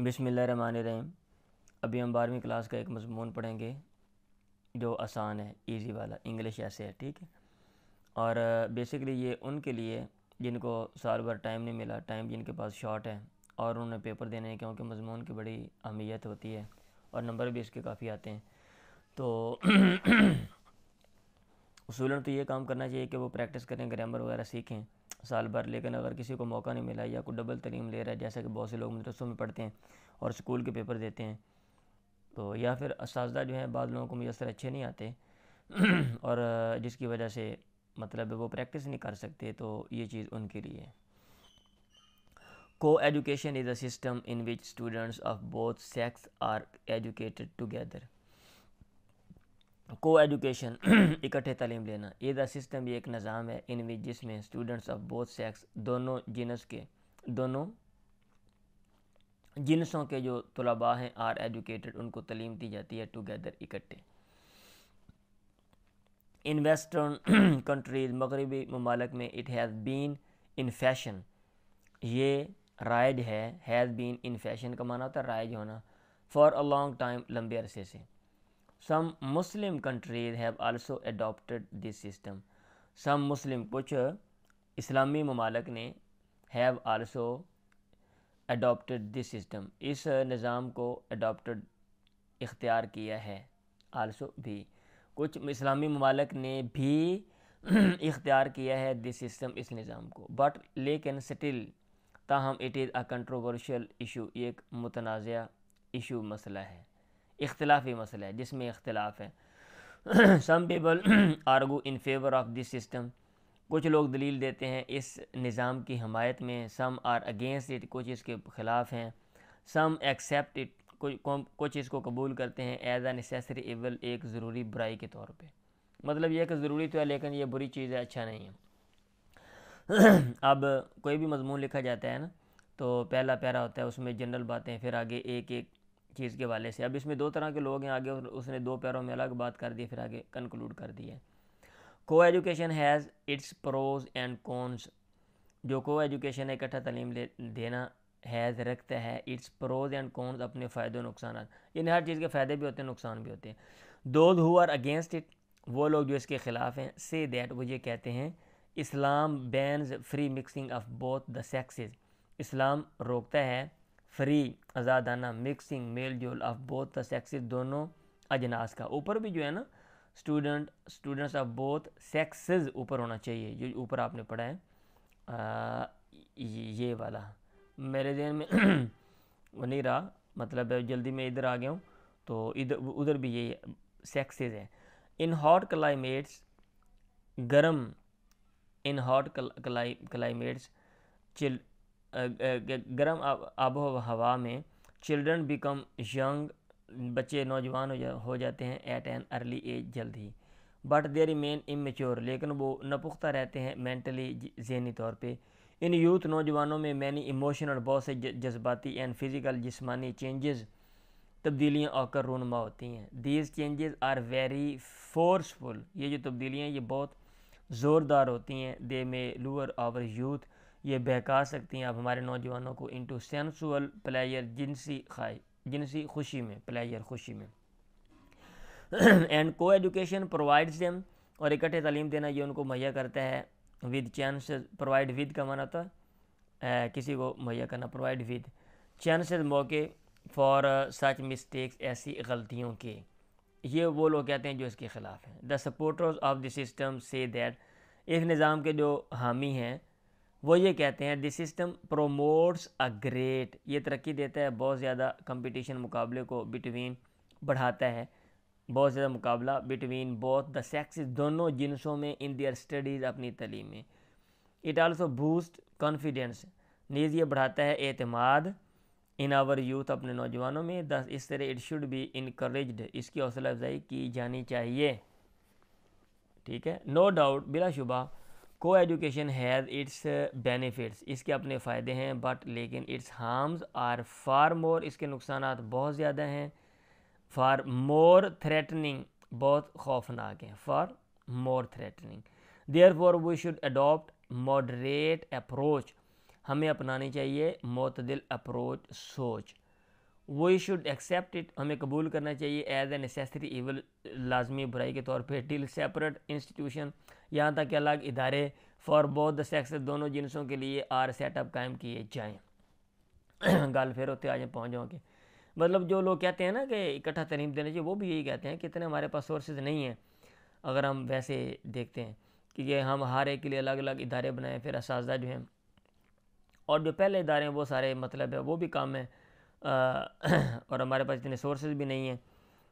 बिसमीम अभी हम बारहवीं क्लास का एक मजमून पढ़ेंगे जो आसान है इजी वाला इंग्लिश ऐसे है ठीक है और बेसिकली ये उनके लिए जिनको साल भर टाइम नहीं मिला टाइम जिनके पास शॉर्ट है और उन्हें पेपर देने हैं क्योंकि मजमून की बड़ी अहमियत होती है और नंबर भी इसके काफ़ी आते हैं तो उसूलन तो ये काम करना चाहिए कि वो प्रैक्टिस करें ग्रामर वगैरह सीखें साल भर लेकिन अगर किसी को मौका नहीं मिला या कोई डबल तलीम ले रहा है जैसा कि बहुत से लोग मदरसों में पढ़ते हैं और स्कूल के पेपर देते हैं तो या फिर इस जो हैं बाद लोगों को मैसर अच्छे नहीं आते और जिसकी वजह से मतलब वो प्रैक्टिस नहीं कर सकते तो ये चीज़ उनके लिए है coeducation is a system in which students of both sex are educated together coeducation इकट्ठे तलीम लेना ये सिस्टम भी एक निज़ाम है इन विच जिसमें स्टूडेंट्स ऑफ बोथ सेक्स दोनों जिनस के दोनों जिनसों के जो तलबा हैं आर एजुकेटेड उनको तलीम दी जाती है टुगेदर इकट्ठे इन वेस्टर्न कंट्रीज़ मगरबी ममालक में it has been in fashion ये राइज है हैज़ बीन इन फैशन का माना होता है राइज होना फॉर अ लॉन्ग टाइम लंबे अरसे से some Muslim countries have also adopted this system some Muslim कुछ इस्लामी ममालक ने have also adopted this system इस निज़ाम को adopted इख्तियार किया है आल्सो भी कुछ इस्लामी ममालक ने भी इख्तियार किया है दिस सिस्टम इस निज़ाम को बट लेकिन स्टिल ताहम it is a controversial issue एक मुतनाज़ इशू मसला है इख्तलाफी मसला है जिसमें इख्तलाफ है some people argue in favour of this system कुछ लोग दलील देते हैं इस निज़ाम की हमायत में सम आर अगेंस्ट इट कुछ इसके ख़िलाफ़ हैं सम एक्सेप्ट इट कुछ इसको कबूल करते हैं एज आ नेसेसरी एवल एक ज़रूरी बुराई के तौर पे मतलब यह कि ज़रूरी तो है लेकिन ये बुरी चीज़ है अच्छा नहीं है अब कोई भी मजमून लिखा जाता है ना तो पहला पैरा होता है उसमें जनरल बातें फिर आगे एक एक चीज़ के वाले से अब इसमें दो तरह के लोग हैं आगे उसने दो पैरों में अलग बात कर दी फिर आगे कंक्लूड कर दिए coeducation has its pros and cons जो को एजुकेशन है इकट्ठा तलीम ले देना हैज़ रखता है इट्स प्रोज एंड कॉन्स अपने फ़ायदे नुकसान इन हर चीज़ के फ़ायदे भी होते हैं नुकसान भी होते हैं those who are against it वो लोग जो इसके ख़िलाफ़ हैं से दैट वो ये कहते हैं Islam bans free mixing of both the sexes इस्लाम रोकता है फ्री आज़ादाना मिक्सिंग मेल जोल ऑफ बोथ द सेक्सेस दोनों अजनास का ऊपर भी जो है ना student students of both sexes ऊपर होना चाहिए जो ऊपर आपने पढ़ा है आ, ये वाला मेरे जहन में वो नहीं रहा मतलब जल्दी मैं इधर आ गया हूँ तो इधर उधर भी यही सेक्सेस है इन हॉट क्लाइमेट्स गर्म इन हॉट क्लाइमेट्स चिल गर्म आबो हवा में चिल्ड्रन बिकम यंग बच्चे नौजवान हो, जा, हो जाते हैं एट एन अर्ली एज जल्द ही बट दे रिमेन इमेच्योर लेकिन वो नपुख्ता रहते हैं मैंटली जहनी तौर पर इन यूथ नौजवानों में मैनी इमोशनल बहुत से जज्बाती एंड फिज़िकल जिसमानी चेंजेस तब्दीलियाँ आकर रूनमा होती हैं these changes are very forceful ये जो तब्दीलियाँ ये बहुत ज़ोरदार होती हैं they may lure our youth ये बहका सकती हैं आप हमारे नौजवानों को इंटू सेंसुअल प्लेयर जिनसी खाई जिनसी खुशी में प्लेयर खुशी में एंड को एजुकेशन प्रोवाइड्स देम और इकट्ठे तालीम देना ये उनको मुहैया करता है विद चांसेस प्रोवाइड विद का माना था आ, किसी को मुहैया करना प्रोवाइड विद चांसेस मौके फॉर सच मिस्टेक्स ऐसी गलतियों के ये वो लोग कहते हैं जो इसके ख़िलाफ़ हैं the supporters of the system से दैट इस निज़ाम के जो हामी हैं वो ये कहते हैं this system promotes a great ये तरक्की देता है बहुत ज़्यादा कंपटीशन मुकाबले को बिटवीन बढ़ाता है बहुत ज़्यादा मुकाबला बिटवीन बोथ द सेक्स दोनों जिनसों में इन दियर स्टडीज़ अपनी तलीम में इट आल्सो बूस्ट कॉन्फिडेंस नीज़ ये बढ़ाता है एतमाद इन आवर यूथ अपने नौजवानों में दस इस तरह इट शुड बी इनक्रेज इसकी हौसला अफजाई की जानी चाहिए ठीक है नो डाउट बिलाशुबा को एजुकेशन हैज़ इट्स बेनिफिट्स इसके अपने फ़ायदे हैं बट लेकिन its harms are far more इसके नुकसान बहुत ज़्यादा हैं फार मोर थ्रेटनिंग बहुत खौफनाक हैं far more threatening therefore we should adopt moderate approach हमें अपनानी चाहिए मतदिल अप्रोच सोच वी शुड एक्सेप्ट इट हमें कबूल करना चाहिए एज ए नेसेसरी इवल लाजमी बुराई के तौर पर टिल सेपरेट इंस्टीट्यूशन यहाँ तक अलग इदारे फॉर बोथ द सेक्स दोनों जिनसों के लिए आर सेटअप कायम किए जाएँ गल फिर होते आ जाए पहुँच जाओगे मतलब जो लोग कहते हैं ना कि इकट्ठा तरीम देना चाहिए वो भी यही कहते हैं कि इतने हमारे पास सोर्सेज नहीं हैं अगर हम वैसे देखते हैं कि ये हम हर एक के लिए अलग अलग इदारे बनाएं फिर इस जो हैं और जो पहले इदारे हैं वो सारे मतलब है वो भी काम है और हमारे पास इतने सोर्सेज भी नहीं हैं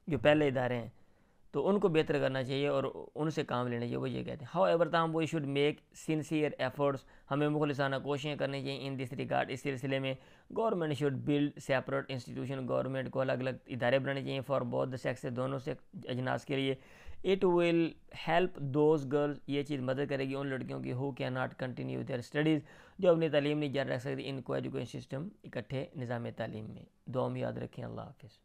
जो पहले इदारे हैं तो उनको बेहतर करना चाहिए और उनसे काम लेना चाहिए वो ये कहते हैं हाउ एवर ताम we should make sincere efforts हमें मुखलसाना कोशिशें करनी चाहिए इन दिस रिगार्ड इस सिलसिले में government should build separate institution government को अलग अलग इदारे बनाने चाहिए फॉर बहुत द सेक्स दोनों से अजनास के लिए it will help those girls ये चीज़ मदद करेगी उन लड़कियों की who can not continue their studies जो अपनी तालीम नहीं जारी रख सकती इनको एजुकेशन सिस्टम इकट्ठे निज़ाम तालीम में दो हम याद रखें अल्लाह हाफिज़